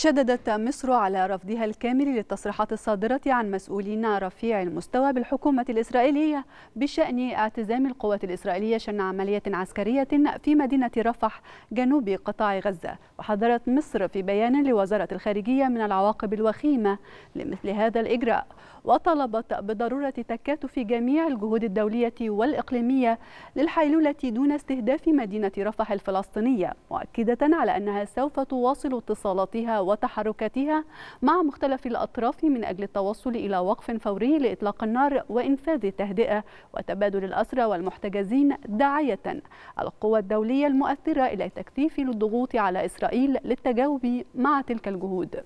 شددت مصر على رفضها الكامل للتصريحات الصادرة عن مسؤولين رفيع المستوى بالحكومة الإسرائيلية بشأن اعتزام القوات الإسرائيلية شن عملية عسكرية في مدينة رفح جنوب قطاع غزة وحذرت مصر في بيان لوزارة الخارجية من العواقب الوخيمة لمثل هذا الإجراء وطلبت بضرورة تكاتف جميع الجهود الدولية والإقليمية للحيلولة دون استهداف مدينة رفح الفلسطينية مؤكدة على أنها سوف تواصل اتصالاتها وتحركاتها مع مختلف الأطراف من أجل التوصل إلى وقف فوري لإطلاق النار وإنفاذ التهدئة وتبادل الأسرى والمحتجزين داعية القوى الدولية المؤثرة إلى تكثيف الضغوط على إسرائيل للتجاوب مع تلك الجهود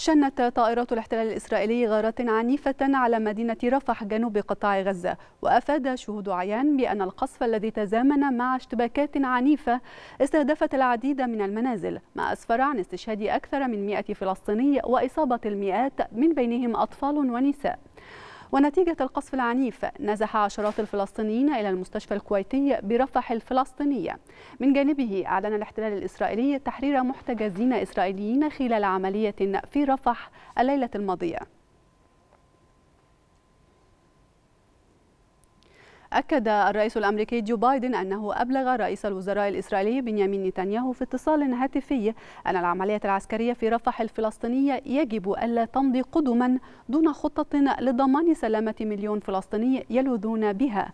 شنت طائرات الاحتلال الإسرائيلي غارات عنيفة على مدينة رفح جنوب قطاع غزة وأفاد شهود عيان بأن القصف الذي تزامن مع اشتباكات عنيفة استهدفت العديد من المنازل ما أسفر عن استشهاد أكثر من مئة فلسطيني وإصابة المئات من بينهم أطفال ونساء ونتيجة القصف العنيف نزح عشرات الفلسطينيين إلى المستشفى الكويتي برفح الفلسطينية من جانبه أعلن الاحتلال الإسرائيلي تحرير محتجزين إسرائيليين خلال عملية في رفح الليلة الماضية أكد الرئيس الأمريكي جو بايدن أنه أبلغ رئيس الوزراء الإسرائيلي بنيامين نتنياهو في اتصال هاتفي أن العملية العسكرية في رفح الفلسطينية يجب ألا تمضي قدما دون خطة لضمان سلامة مليون فلسطيني يلوذون بها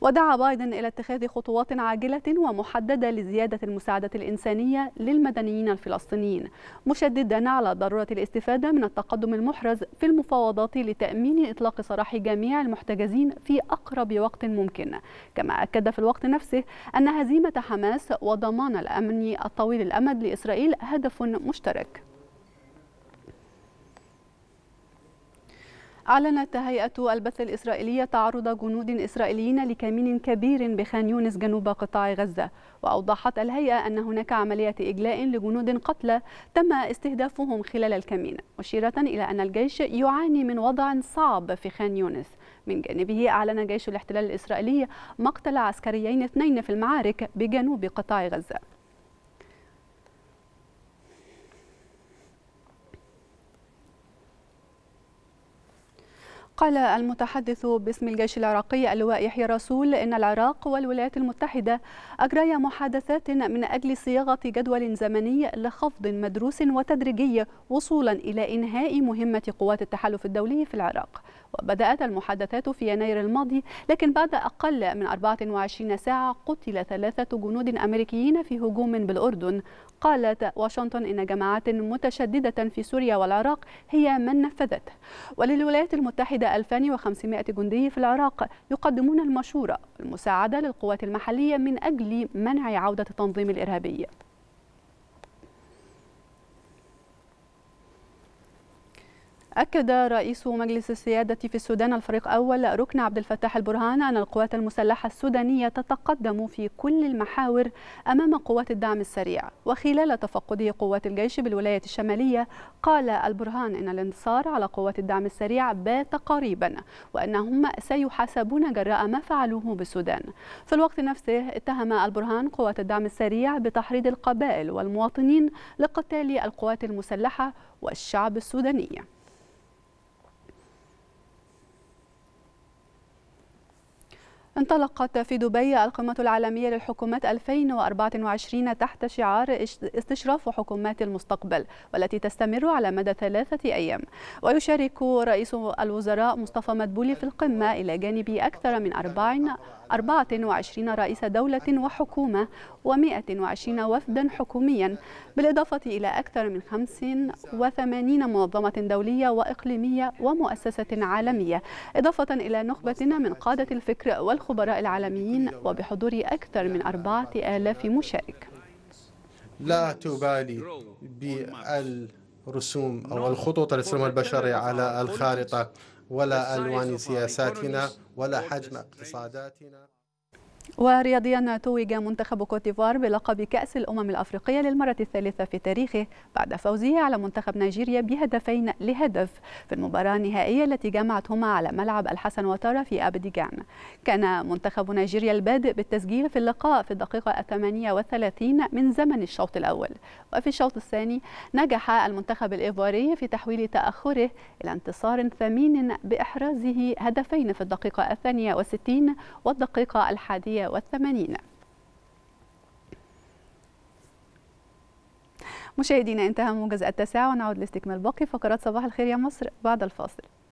ودعا بايدن إلى اتخاذ خطوات عاجلة ومحددة لزيادة المساعدة الإنسانية للمدنيين الفلسطينيين مشددا على ضرورة الاستفادة من التقدم المحرز في المفاوضات لتأمين إطلاق سراح جميع المحتجزين في أقرب وقت ممكن كما أكد في الوقت نفسه أن هزيمة حماس وضمان الأمن الطويل الأمد لإسرائيل هدف مشترك أعلنت هيئة البث الإسرائيلية تعرض جنود إسرائيليين لكمين كبير بخان يونس جنوب قطاع غزة وأوضحت الهيئة أن هناك عملية إجلاء لجنود قتلى تم استهدافهم خلال الكمين مشيرة إلى أن الجيش يعاني من وضع صعب في خان يونس من جانبه أعلن جيش الاحتلال الإسرائيلي مقتل عسكريين اثنين في المعارك بجنوب قطاع غزة قال المتحدث باسم الجيش العراقي اللواء يحيى رسول إن العراق والولايات المتحدة أجريا محادثات من أجل صياغة جدول زمني لخفض مدروس وتدريجي وصولا إلى إنهاء مهمة قوات التحالف الدولي في العراق وبدأت المحادثات في يناير الماضي لكن بعد أقل من 24 ساعة قتل ثلاثة جنود أمريكيين في هجوم بالأردن قالت واشنطن إن جماعات متشددة في سوريا والعراق هي من نفذته وللولايات المتحدة 2500 جندي في العراق يقدمون المشورة والمساعدة للقوات المحلية من أجل منع عودة التنظيم الإرهابي أكد رئيس مجلس السيادة في السودان الفريق أول ركن عبد الفتاح البرهان أن القوات المسلحة السودانية تتقدم في كل المحاور أمام قوات الدعم السريع وخلال تفقده قوات الجيش بالولاية الشمالية قال البرهان إن الانتصار على قوات الدعم السريع بات قريبا وأنهم سيحاسبون جراء ما فعلوه بالسودان في الوقت نفسه اتهم البرهان قوات الدعم السريع بتحريض القبائل والمواطنين لقتال القوات المسلحة والشعب السوداني انطلقت في دبي القمة العالمية للحكومات 2024 تحت شعار استشراف حكومات المستقبل والتي تستمر على مدى ثلاثة أيام ويشارك رئيس الوزراء مصطفى مدبولي في القمة إلى جانب أكثر من 40 24 رئيس دولة وحكومة و120 وفدا حكوميا بالإضافة إلى أكثر من 85 منظمة دولية وإقليمية ومؤسسة عالمية إضافة إلى نخبة من قادة الفكر والخبراء العالميين وبحضور أكثر من 4000 مشارك لا تبالي بالرسوم أو الخطوط التي ترسمها البشرية على الخارطة ولا ألوان سياساتنا ولا حجم اقتصاداتنا ورياضيا توج منتخب ديفوار بلقب كأس الأمم الأفريقية للمرة الثالثة في تاريخه بعد فوزه على منتخب نيجيريا بهدفين لهدف في المباراة النهائية التي جمعتهما على ملعب الحسن وتارا في أبديجان كان منتخب نيجيريا البادئ بالتسجيل في اللقاء في الدقيقة 38 من زمن الشوط الأول وفي الشوط الثاني نجح المنتخب الإيفواري في تحويل تأخره إلى انتصار ثمين بإحرازه هدفين في الدقيقة 62 والدقيقة الحادية 180 مشاهدينا انتهى موجز التساعة ونعود لاستكمال باقي فقرات صباح الخير يا مصر بعد الفاصل